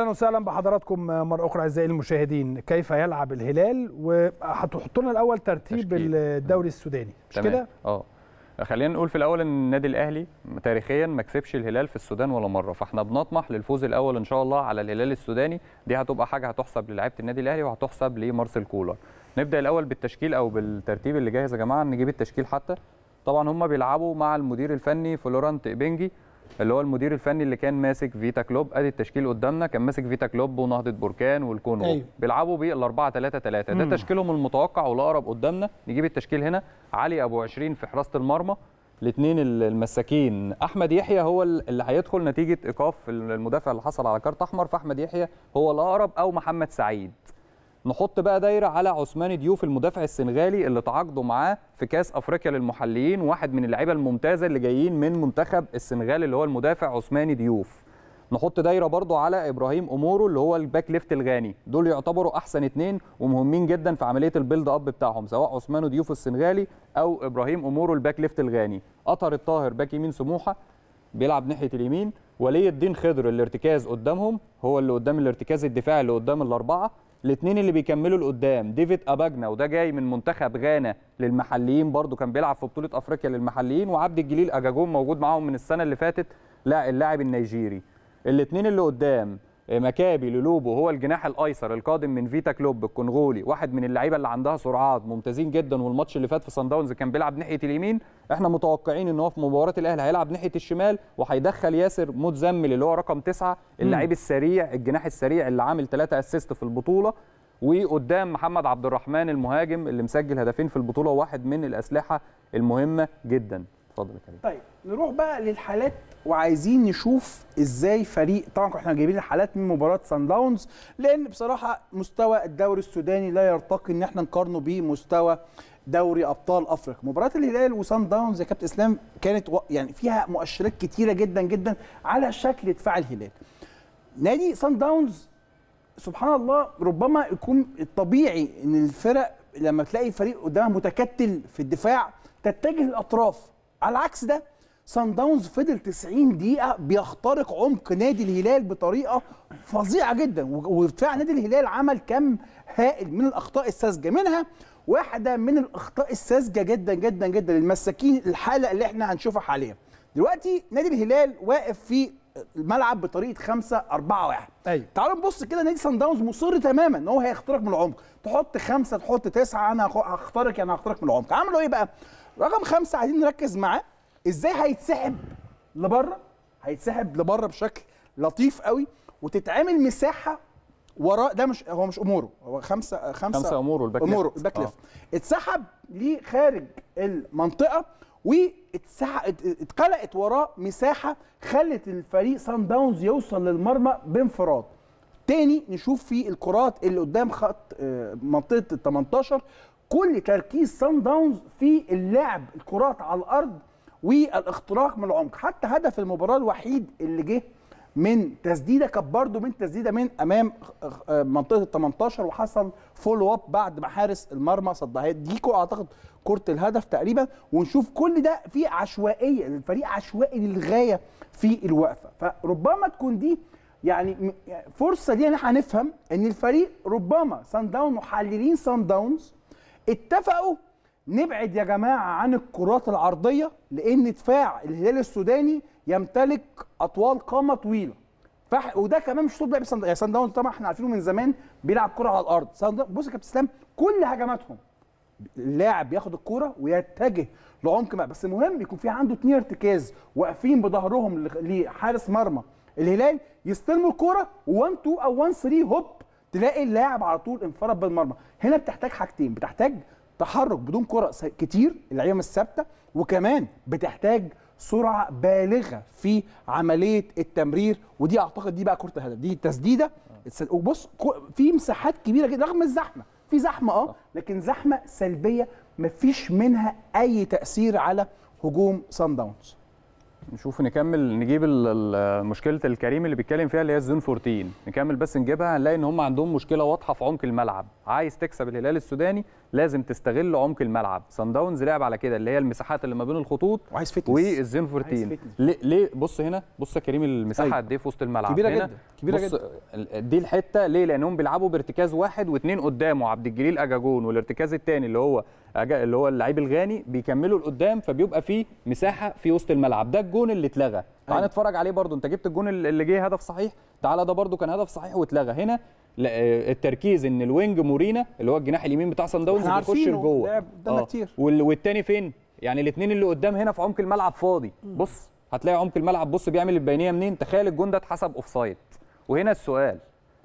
اهلا وسهلا بحضراتكم مره اخرى اعزائي المشاهدين كيف يلعب الهلال وهتحط لنا الاول ترتيب تشكيل. الدوري السوداني مش كده اه خلينا نقول في الاول ان النادي الاهلي تاريخيا ما كسبش الهلال في السودان ولا مره فاحنا بنطمح للفوز الاول ان شاء الله على الهلال السوداني دي هتبقى حاجه هتحسب للاعيبه النادي الاهلي وهتحسب لمارسيل كولر نبدا الاول بالتشكيل او بالترتيب اللي جاهز يا جماعه نجيب التشكيل حتى طبعا هم بيلعبوا مع المدير الفني فلورانت بنجي اللي هو المدير الفني اللي كان ماسك فيتا كلوب ادي التشكيل قدامنا كان ماسك فيتا كلوب ونهضه بركان والكونو أيوه. بيلعبوا بيه ال 4 3 3 ده تشكيلهم المتوقع والاقرب قدامنا نجيب التشكيل هنا علي ابو 20 في حراسه المرمى الاثنين المساكين احمد يحيى هو اللي هيدخل نتيجه ايقاف المدافع اللي حصل على كارت احمر فاحمد يحيى هو الاقرب او محمد سعيد نحط بقى دايره على عثمان ديوف المدافع السنغالي اللي تعاقدوا معاه في كاس افريقيا للمحليين واحد من اللعيبه الممتازه اللي جايين من منتخب السنغال اللي هو المدافع عثمان ديوف نحط دايره برضو على ابراهيم امورو اللي هو الباك ليفت الغاني دول يعتبروا احسن اتنين ومهمين جدا في عمليه البيلد اب بتاعهم سواء عثمان ديوف السنغالي او ابراهيم امورو الباك ليفت الغاني قطر الطاهر باك يمين سموحه بيلعب ناحيه اليمين ولي الدين خضر الارتكاز قدامهم هو اللي قدام الارتكاز الدفاعي اللي قدام الاربعه الاثنين اللي بيكملوا لقدام ديفيد اباجنا وده جاي من منتخب غانا للمحليين برده كان بيلعب في بطوله افريقيا للمحليين وعبد الجليل اجاجون موجود معاهم من السنه اللي فاتت لا اللاعب النيجيري الاثنين اللي قدام مكابي للوبو هو الجناح الايسر القادم من فيتا كلوب الكونغولي واحد من اللعيبه اللي عندها سرعات ممتازين جدا والماتش اللي فات في صن داونز كان بيلعب ناحيه اليمين احنا متوقعين ان هو في مباراه الاهلي هيلعب ناحيه الشمال وهيدخل ياسر متزمل اللي هو رقم تسعة اللعيب السريع الجناح السريع اللي عامل ثلاثة اسيست في البطوله وقدام محمد عبد الرحمن المهاجم اللي مسجل هدفين في البطوله واحد من الاسلحه المهمه جدا اتفضل يا طيب نروح بقى للحالات وعايزين نشوف ازاي فريق طبعا احنا جايبين الحالات من مباراه سان داونز لان بصراحه مستوى الدوري السوداني لا يرتقي ان احنا نقارنه بمستوى دوري ابطال افريقيا مباراه الهلال وسان داونز يا كابتن اسلام كانت يعني فيها مؤشرات كتيره جدا جدا على شكل دفاع الهلال نادي سان داونز سبحان الله ربما يكون الطبيعي ان الفرق لما تلاقي فريق قدامها متكتل في الدفاع تتجه الاطراف على العكس ده سان داونز فضل 90 دقيقه بيخترق عمق نادي الهلال بطريقه فظيعه جدا ودفاع نادي الهلال عمل كم هائل من الاخطاء الساذجه منها واحده من الاخطاء الساذجه جدا جدا جدا المساكين الحاله اللي احنا هنشوفها حاليا دلوقتي نادي الهلال واقف في الملعب بطريقه 5 4 1 ايوه تعالوا نبص كده نادي سان داونز مصر تماما ان هو هيخترق من العمق تحط خمسه تحط تسعه انا هخترق يعني هخترق من العمق عملوا ايه بقى رقم خمسه عايزين نركز معاه ازاي هيتسحب لبره هيتسحب لبره بشكل لطيف قوي وتتعمل مساحه وراء ده مش هو مش اموره هو خمسه خمسه, خمسة اموره الباك اموره الباك ليفت آه. اتسحب لخارج المنطقه واتقلقت وراه مساحه خلت الفريق سان داونز يوصل للمرمى بانفراد تاني نشوف في الكرات اللي قدام خط آه، منطقه ال 18 كل تركيز سان داونز في اللعب الكرات على الارض والاختراق من العمق حتى هدف المباراه الوحيد اللي جه من تسديده كانت برضه من تسديده من امام منطقه ال 18 وحصل فولو اب بعد ما حارس المرمى صدها ديكو اعتقد كره الهدف تقريبا ونشوف كل ده في عشوائيه الفريق عشوائي للغايه في الوقفه فربما تكون دي يعني فرصه دي ان احنا نفهم ان الفريق ربما سان داون محللين سان داونز اتفقوا نبعد يا جماعه عن الكرات العرضيه لان دفاع الهلال السوداني يمتلك اطوال قامه طويله فح وده كمان مش طول لعب صن سان داونز طبعا احنا عارفينه من زمان بيلعب كره على الارض سند بص يا كابتن اسلام كل هجماتهم اللاعب بياخد الكوره ويتجه لعمق ما بس المهم يكون في عنده اثنين ارتكاز واقفين بظهرهم لحارس مرمى الهلال يستلموا الكوره 1 2 او 1 3 هوب تلاقي اللاعب على طول انفرد بالمرمى هنا بتحتاج حاجتين بتحتاج تحرك بدون كره كتير اللعيبه مش ثابته وكمان بتحتاج سرعه بالغه في عمليه التمرير ودي اعتقد دي بقى كره الهدف دي تسديده وبص في مساحات كبيره جدا رغم الزحمه في زحمه اه لكن زحمه سلبيه مفيش منها اي تاثير على هجوم سان داونز نشوف نكمل نجيب مشكله الكريم اللي بيتكلم فيها اللي هي الزون 14 نكمل بس نجيبها هنلاقي ان هم عندهم مشكله واضحه في عمق الملعب عايز تكسب الهلال السوداني لازم تستغل عمق الملعب سان داونز لعب على كده اللي هي المساحات اللي ما بين الخطوط وعايز فتنس والزون 14 ليه ليه بص هنا بص يا كريم المساحه طيب. قد ايه في وسط الملعب كبيره هنا جدا كبيره بص جدا دي الحته ليه لانهم بيلعبوا بارتكاز واحد واثنين قدامه عبد الجليل اجاجون والارتكاز الثاني اللي هو اللي هو اللعيب الغاني بيكملوا لقدام فبيبقى فيه مساحه في وسط الملعب ده الجون اللي اتلغى تعال أيوة. نتفرج عليه برضو انت جبت الجون اللي جه هدف صحيح تعال ده برضو كان هدف صحيح واتلغى هنا آه، التركيز ان الوينج مورينا اللي هو الجناح اليمين بتاع سان داونز بيخش لجوه آه. كتير والتاني فين يعني الاثنين اللي قدام هنا في عمق الملعب فاضي م. بص هتلاقي عمق الملعب بص بيعمل البينيه منين تخيل الجون ده اتحسب اوف سايد وهنا السؤال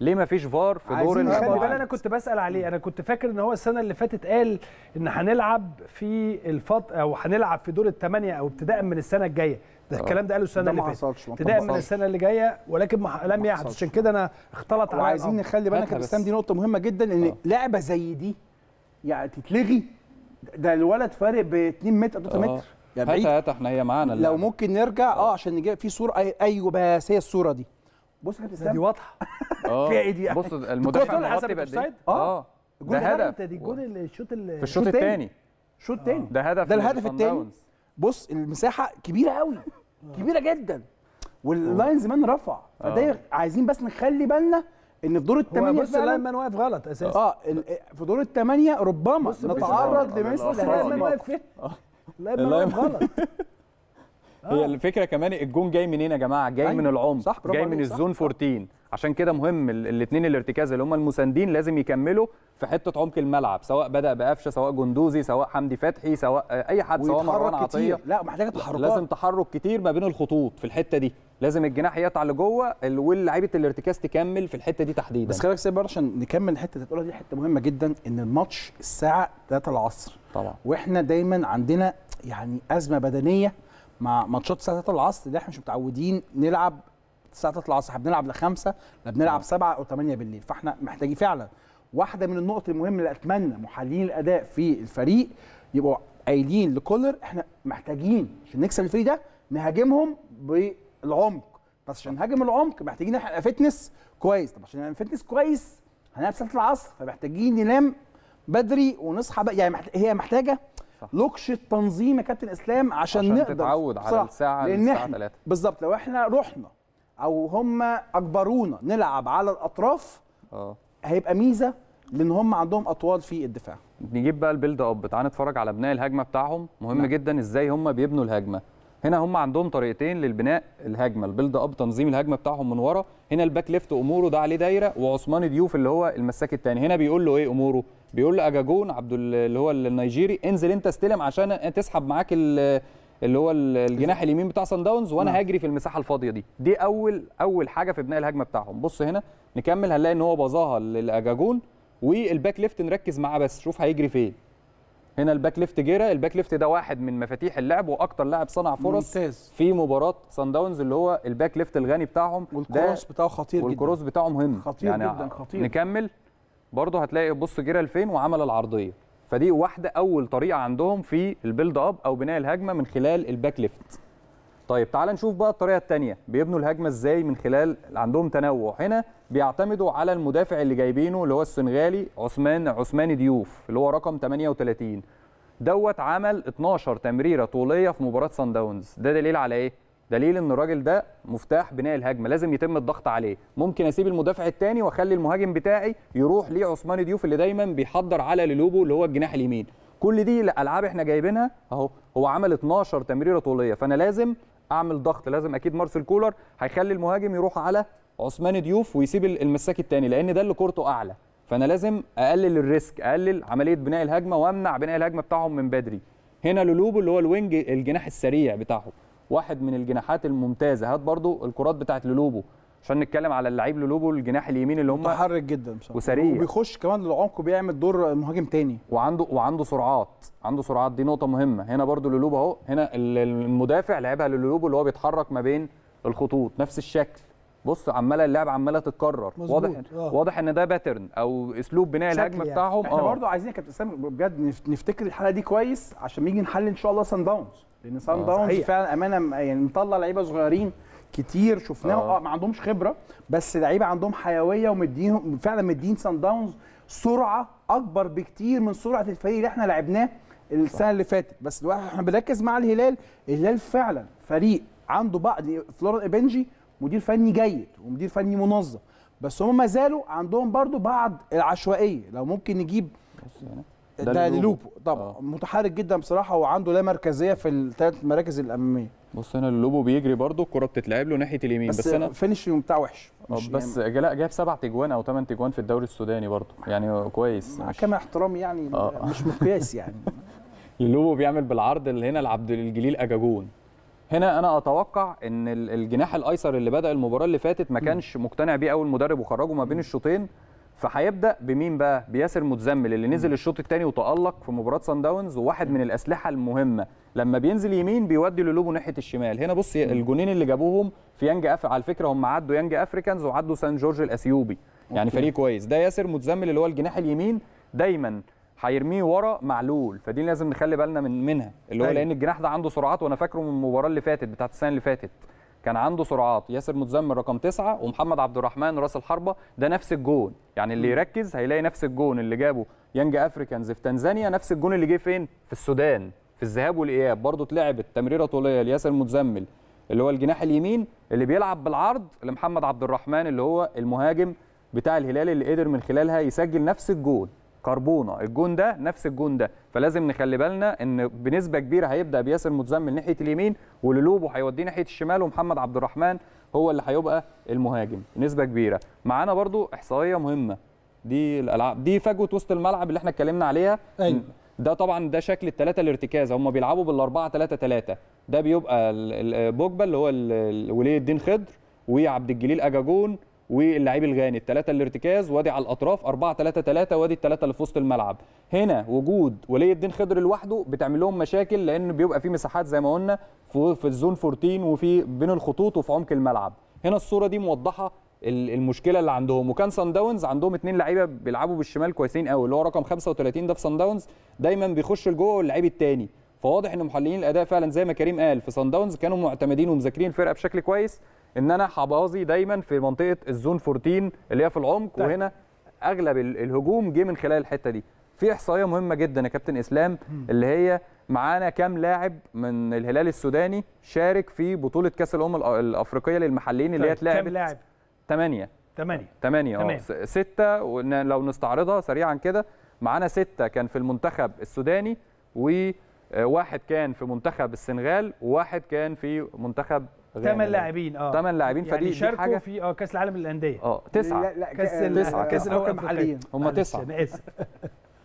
ليه ما فيش فار في دور الحكم خلي بالك آه. انا كنت بسال عليه انا كنت فاكر ان هو السنه اللي فاتت قال ان هنلعب في الفط او هنلعب في دور الثمانيه او ابتداء من السنه الجايه ده آه. الكلام ده قاله السنه اللي فاتت ابتداء من السنه اللي جايه ولكن ما لم يحدث عشان كده انا اختلط على وعايزين آه. نخلي بالك يا بسام دي نقطه مهمه جدا ان آه. لعبه زي دي يعني تتلغي ده الولد فارق ب 2 متر 3 متر يعني بعيد هات احنا هي معانا لو ممكن نرجع اه عشان نجيب في صوره ايوه بس هي الصوره دي بص يا كابتن دي واضحه في ايه دي يعني؟ بص المدافع مغطي بقد اه ده هدف ده الجون الشوط في الشوط الثاني شوط تاني ده هدف ده الهدف الثاني بص المساحه كبيره قوي كبيره جدا واللاينز مان رفع فده آه. عايزين بس نخلي بالنا ان في دور الثمانيه بس اللاين مان واقف غلط اساسا اه في دور الثمانيه ربما نتعرض لمثل آه، هذا اللاين مان واقف آه. غلط هي آه. الفكره كمان الجون جاي منين يا جماعه جاي أيوة. من العمق صح جاي من الزون 14 عشان كده مهم الاثنين الارتكاز اللي هم المساندين لازم يكملوا في حته عمق الملعب سواء بدا بقفشه سواء جندوزي سواء حمدي فتحي سواء اي حد سواء مروان عطيه لا محتاجه تحركات لازم تحرك كتير ما بين الخطوط في الحته دي لازم الجناح يقطع لجوه واللعيبه الارتكاز تكمل في الحته دي تحديدا بس خلي بالك عشان نكمل الحته اللي بتقولها دي حته مهمه جدا ان الماتش الساعه 3 العصر طبعا واحنا دايما عندنا يعني ازمه بدنيه مع ماتشات الساعه 3 العصر اللي احنا مش متعودين نلعب الساعه 3 العصر احنا بنلعب لخمسة لا بنلعب 7 اه. او 8 بالليل فاحنا محتاجين فعلا واحده من النقط المهمه اللي اتمنى محللين الاداء في الفريق يبقوا قايلين لكولر احنا محتاجين عشان نكسب الفريق ده نهاجمهم بالعمق بس عشان نهاجم العمق محتاجين نحقق فتنس كويس طب عشان نعمل فتنس كويس هنلعب ساعه العصر فمحتاجين ننام بدري ونصحى بقى يعني هي محتاجه لوكش التنظيم يا كابتن اسلام عشان, عشان نقدر تتعود على الساعه لان الساعه 3 بالظبط لو احنا رحنا او هم اجبرونا نلعب على الاطراف اه هيبقى ميزه لان هم عندهم اطوال في الدفاع نجيب بقى البيلد اب تعال نتفرج على بناء الهجمه بتاعهم مهم نعم. جدا ازاي هم بيبنوا الهجمه هنا هم عندهم طريقتين للبناء الهجمه البيلد اب تنظيم الهجمه بتاعهم من ورا هنا الباك ليفت اموره ده عليه دايره وعثمان ديوف اللي هو المساك الثاني هنا بيقول له ايه اموره بيقول له اجاجون عبد اللي هو النيجيري انزل انت استلم عشان تسحب معاك اللي هو الجناح اليمين بتاع سان داونز وانا نعم. هجري في المساحه الفاضيه دي دي اول اول حاجه في بناء الهجمه بتاعهم بص هنا نكمل هنلاقي ان هو باظاها لاجاجون والباك ليفت نركز معاه بس شوف هيجري فين هنا الباك ليفت جيرا الباك ليفت ده واحد من مفاتيح اللعب واكتر لاعب صنع فرص ممتاز. في مباراه سان داونز اللي هو الباك ليفت الغني بتاعهم والكروس بتاعه خطير والكروس جدا والكروس بتاعه مهم خطير يعني جدا خطير نكمل برضه هتلاقي بص جيرا لفين وعمل العرضيه فدي واحده اول طريقه عندهم في البيلد اب او بناء الهجمه من خلال الباك ليفت طيب تعال نشوف بقى الطريقه الثانيه بيبنوا الهجمه ازاي من خلال عندهم تنوع هنا بيعتمدوا على المدافع اللي جايبينه اللي هو السنغالي عثمان عثمان ديوف اللي هو رقم 38 دوت عمل 12 تمريره طوليه في مباراه سان داونز ده دليل على ايه دليل ان الراجل ده مفتاح بناء الهجمه لازم يتم الضغط عليه ممكن اسيب المدافع الثاني واخلي المهاجم بتاعي يروح لعثمان ديوف اللي دايما بيحضر على للوبو اللي هو الجناح اليمين كل دي الالعاب احنا جايبينها اهو هو عمل 12 تمريره طوليه فانا لازم اعمل ضغط لازم اكيد مارسيل كولر هيخلي المهاجم يروح على عثمان ديوف ويسيب المساك الثاني لان ده اللي كورته اعلى فانا لازم اقلل الريسك اقلل عمليه بناء الهجمه وامنع بناء الهجمه بتاعهم من بدري هنا لولوبو اللي هو الوينج الجناح السريع بتاعهم واحد من الجناحات الممتازه هات برضو الكرات بتاعت لولوبو عشان نتكلم على اللعيب لولوبو الجناح اليمين اللي هم متحرك جدا بصراحه وسريع وبيخش كمان للعمق وبيعمل دور مهاجم تاني وعنده وعنده سرعات عنده سرعات دي نقطه مهمه هنا برده لولوبو اهو هنا المدافع لعبها لولوبو اللي هو بيتحرك ما بين الخطوط نفس الشكل بص عماله اللعب عماله تتكرر واضح أوه. اه. واضح ان ده باترن او اسلوب بناء الهجمه يعني. بتاعهم احنا آه. برضو برضه عايزين يا كابتن بجد نفتكر الحلقه دي كويس عشان نيجي نحل ان شاء الله سان داونز لان سان آه، داونز فعلا امانه يعني مطلع لعيبه صغيرين كتير شفناهم آه. اه ما عندهمش خبره بس لعيبه عندهم حيويه ومدينهم فعلا مدين سان داونز سرعه اكبر بكتير من سرعه الفريق اللي احنا لعبناه السنه اللي فاتت بس دلوقتي احنا بنركز مع الهلال الهلال فعلا فريق عنده بعض فلوران ابنجي مدير فني جيد ومدير فني منظم بس هم ما زالوا عندهم برضو بعض العشوائيه لو ممكن نجيب ده لوبو طبعا آه. متحرك جدا بصراحه وعنده لا مركزيه في الثلاث مراكز الاماميه بص هنا اللوبو بيجري برده الكره بتتلعب له ناحيه اليمين بس, بس انا فينشنج بتاعه وحش آه، بس يعني... جاب سبع تجوان او ثمان تجوان في الدوري السوداني برده يعني كويس مع كامل احترامي يعني آه. مش مقياس يعني اللوبو بيعمل بالعرض اللي هنا لعبد الجليل اجاجون هنا انا اتوقع ان الجناح الايسر اللي بدا المباراه اللي فاتت ما كانش مقتنع بيه اول مدرب وخرجه ما بين الشوطين فهيبدا بمين بقى بياسر متزمل اللي نزل الشوط الثاني وتالق في مباراه سان داونز وواحد من الاسلحه المهمه لما بينزل يمين بيودي لولوبو ناحيه الشمال هنا بص الجونين اللي جابوهم في يانج اف على فكره هم عدوا يانج افريكانز وعدوا سان جورج الاثيوبي يعني فريق كويس ده ياسر متزمل اللي هو الجناح اليمين دايما هيرميه ورا معلول فدي لازم نخلي بالنا من منها اللي هو أيوة. لان الجناح ده عنده سرعات وانا فاكره من المباراه اللي فاتت بتاعت السنه اللي فاتت كان عنده سرعات ياسر متزمر رقم تسعة ومحمد عبد الرحمن راس الحربة ده نفس الجون يعني اللي يركز هيلاقي نفس الجون اللي جابه يانج افريكانز في تنزانيا نفس الجون اللي جه فين في السودان في الذهاب والاياب برضه اتلعبت تمريره طوليه لياسر متزمل اللي هو الجناح اليمين اللي بيلعب بالعرض لمحمد عبد الرحمن اللي هو المهاجم بتاع الهلال اللي قدر من خلالها يسجل نفس الجون كربونه الجون ده نفس الجون ده فلازم نخلي بالنا ان بنسبه كبيره هيبدا بياسر متزمل ناحيه اليمين وللوبو هيوديه ناحيه الشمال ومحمد عبد الرحمن هو اللي هيبقى المهاجم نسبه كبيره معانا برضو احصائيه مهمه دي الالعاب دي فجوه وسط الملعب اللي احنا اتكلمنا عليها أيوة. ده طبعا ده شكل الثلاثه الارتكاز هم بيلعبوا بالاربعه 3 3 ده بيبقى بوجبا اللي هو ولي الدين خضر وعبد الجليل اجاجون واللعيب الغاني الثلاثه الارتكاز وادي على الاطراف 4 3 3 وادي الثلاثه اللي في وسط الملعب هنا وجود ولي الدين خضر لوحده بتعمل لهم مشاكل لان بيبقى في مساحات زي ما قلنا في الزون 14 وفي بين الخطوط وفي عمق الملعب هنا الصوره دي موضحه المشكله اللي عندهم وكان سان داونز عندهم اثنين لعيبه بيلعبوا بالشمال كويسين قوي اللي هو رقم 35 ده في سان داونز دايما بيخش لجوه واللعيب الثاني فواضح ان محللين الاداء فعلا زي ما كريم قال في سان داونز كانوا معتمدين ومذاكرين الفرقه بشكل كويس ان انا حبازي دايما في منطقه الزون 14 اللي هي في العمق طيب. وهنا اغلب الهجوم جه من خلال الحته دي في احصائيه مهمه جدا يا كابتن اسلام اللي هي معانا كام لاعب من الهلال السوداني شارك في بطوله كاس الامم الافريقيه للمحليين اللي هي طيب، اتلعبت كام لاعب 8 8 8 اه 6 لو نستعرضها سريعا كده معانا 6 كان في المنتخب السوداني وواحد كان في منتخب السنغال وواحد كان في منتخب ثمان لاعبين اه ثمان لاعبين فدي يعني شاركوا حاجة في اه كاس العالم للانديه اه تسعه لا لا كاس تسعه كاس الامم آه، محليين هم تسعه انا اسف آه،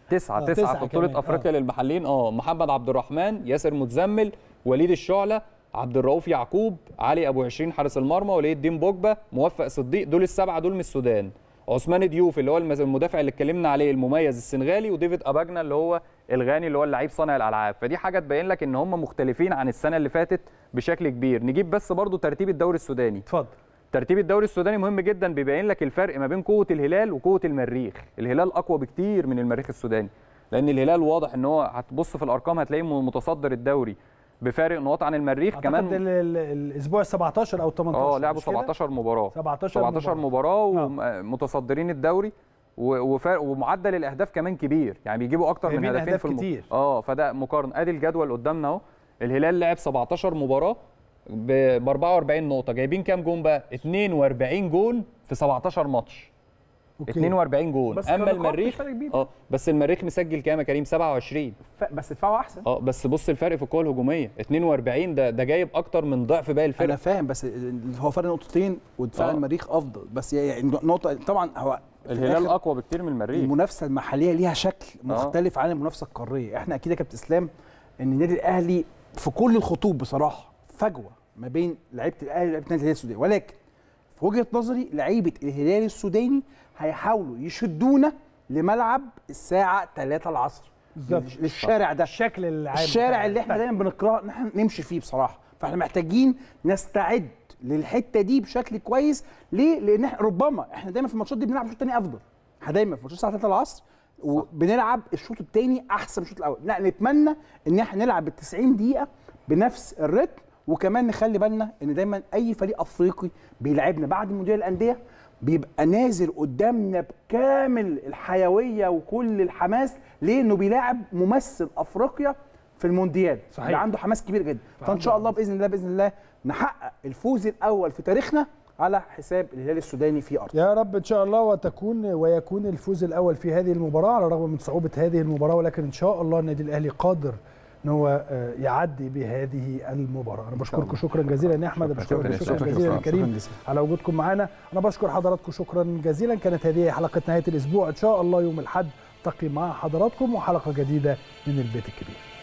تسعه تسعه في بطوله افريقيا آه. للمحليين اه محمد عبد الرحمن ياسر متزمل وليد الشعله عبد الرؤوف يعقوب علي ابو 20 حارس المرمى ولي الدين بوجبه موفق صديق دول السبعه دول من السودان عثمان ديوف اللي هو المدافع اللي اتكلمنا عليه المميز السنغالي وديفيد اباجنا اللي هو الغاني اللي هو اللعيب صانع الالعاب فدي حاجه تبين لك ان هم مختلفين عن السنه اللي فاتت بشكل كبير نجيب بس برضو ترتيب الدوري السوداني اتفضل ترتيب الدوري السوداني مهم جدا بيبين لك الفرق ما بين قوه الهلال وقوه المريخ الهلال اقوى بكتير من المريخ السوداني لان الهلال واضح ان هو هتبص في الارقام هتلاقيه متصدر الدوري بفارق نقاط عن المريخ كمان الاسبوع ال 17 او 18 اه لعبوا 17 مباراه 17 17 مباراه, آه. ومتصدرين الدوري ومعدل الاهداف كمان كبير يعني بيجيبوا اكتر من هدفين في الم... كتير. اه فده مقارنه ادي الجدول قدامنا اهو الهلال لعب 17 مباراه ب 44 نقطه جايبين كام جون بقى 42 جون في 17 ماتش أوكي. 42 جون اما المريخ اه بس المريخ مسجل كام يا كريم 27 ف... بس دفاعه احسن اه بس بص الفرق في الكوره الهجوميه 42 ده ده جايب اكتر من ضعف باقي الفرق انا فاهم بس هو فرق نقطتين ودفاع أوه. المريخ افضل بس يعني نقطه طبعا هو الهلال اقوى بكتير من المريخ المنافسه المحليه ليها شكل آه. مختلف أوه. عن المنافسه القاريه احنا اكيد يا كابتن اسلام ان النادي الاهلي في كل الخطوط بصراحه فجوه ما بين لعيبه الاهلي ولعيبه النادي السعودي ولكن في وجهه نظري لعيبه الهلال السوداني هيحاولوا يشدونا لملعب الساعه 3 العصر بالظبط للشارع ده الشكل العام الشارع اللي احنا دايما بنقراه ان احنا نمشي فيه بصراحه فاحنا محتاجين نستعد للحته دي بشكل كويس ليه؟ لان احنا ربما احنا دايما في الماتشات دي بنلعب شوط تاني افضل احنا دايما في ماتشات الساعه 3 العصر وبنلعب الشوط التاني احسن من الشوط الاول لا نتمنى ان احنا نلعب ال 90 دقيقه بنفس الريتم وكمان نخلي بالنا ان دايما اي فريق افريقي بيلعبنا بعد مونديال الانديه بيبقى نازل قدامنا بكامل الحيويه وكل الحماس ليه بيلاعب ممثل افريقيا في المونديال صحيح. اللي عنده حماس كبير جدا فان شاء الله باذن الله باذن الله نحقق الفوز الاول في تاريخنا على حساب الهلال السوداني في ارض يا رب ان شاء الله وتكون ويكون الفوز الاول في هذه المباراه على الرغم من صعوبه هذه المباراه ولكن ان شاء الله النادي الاهلي قادر ان هو آه، يعدي بهذه المباراه انا بشكركم شكرا جزيلا يا احمد شكرا, شكرا, شكرا, شكرا جزيلا كريم على وجودكم معانا انا بشكر حضراتكم شكرا جزيلا كانت هذه حلقه نهايه الاسبوع ان شاء الله يوم الاحد التقي مع حضراتكم وحلقه جديده من البيت الكبير